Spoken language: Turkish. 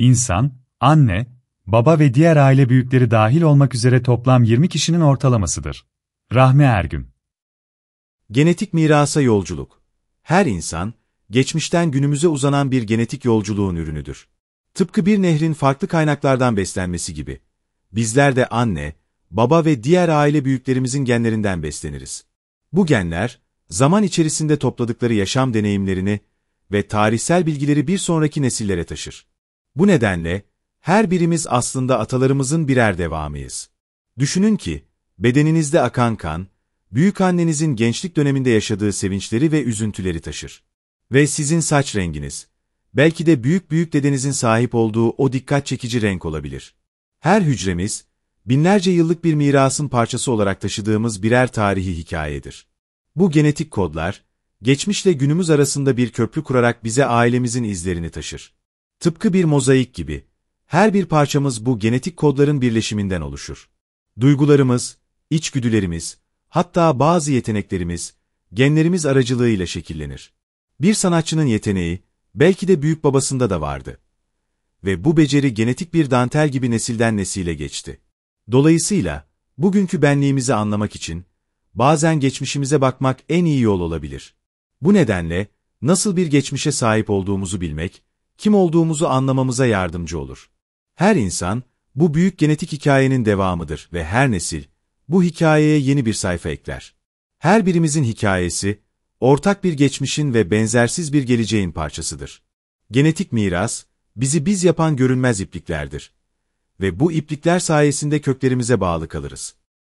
İnsan, anne, baba ve diğer aile büyükleri dahil olmak üzere toplam 20 kişinin ortalamasıdır. Rahmi Ergün Genetik mirasa yolculuk. Her insan, geçmişten günümüze uzanan bir genetik yolculuğun ürünüdür. Tıpkı bir nehrin farklı kaynaklardan beslenmesi gibi. Bizler de anne, baba ve diğer aile büyüklerimizin genlerinden besleniriz. Bu genler, zaman içerisinde topladıkları yaşam deneyimlerini ve tarihsel bilgileri bir sonraki nesillere taşır. Bu nedenle, her birimiz aslında atalarımızın birer devamıyız. Düşünün ki, bedeninizde akan kan, büyük annenizin gençlik döneminde yaşadığı sevinçleri ve üzüntüleri taşır. Ve sizin saç renginiz, belki de büyük büyük dedenizin sahip olduğu o dikkat çekici renk olabilir. Her hücremiz, binlerce yıllık bir mirasın parçası olarak taşıdığımız birer tarihi hikayedir. Bu genetik kodlar, geçmişle günümüz arasında bir köprü kurarak bize ailemizin izlerini taşır. Tıpkı bir mozaik gibi, her bir parçamız bu genetik kodların birleşiminden oluşur. Duygularımız, içgüdülerimiz, hatta bazı yeteneklerimiz, genlerimiz aracılığıyla şekillenir. Bir sanatçının yeteneği, belki de büyük babasında da vardı. Ve bu beceri genetik bir dantel gibi nesilden nesile geçti. Dolayısıyla, bugünkü benliğimizi anlamak için, bazen geçmişimize bakmak en iyi yol olabilir. Bu nedenle, nasıl bir geçmişe sahip olduğumuzu bilmek, kim olduğumuzu anlamamıza yardımcı olur. Her insan, bu büyük genetik hikayenin devamıdır ve her nesil, bu hikayeye yeni bir sayfa ekler. Her birimizin hikayesi, ortak bir geçmişin ve benzersiz bir geleceğin parçasıdır. Genetik miras, bizi biz yapan görünmez ipliklerdir. Ve bu iplikler sayesinde köklerimize bağlı kalırız.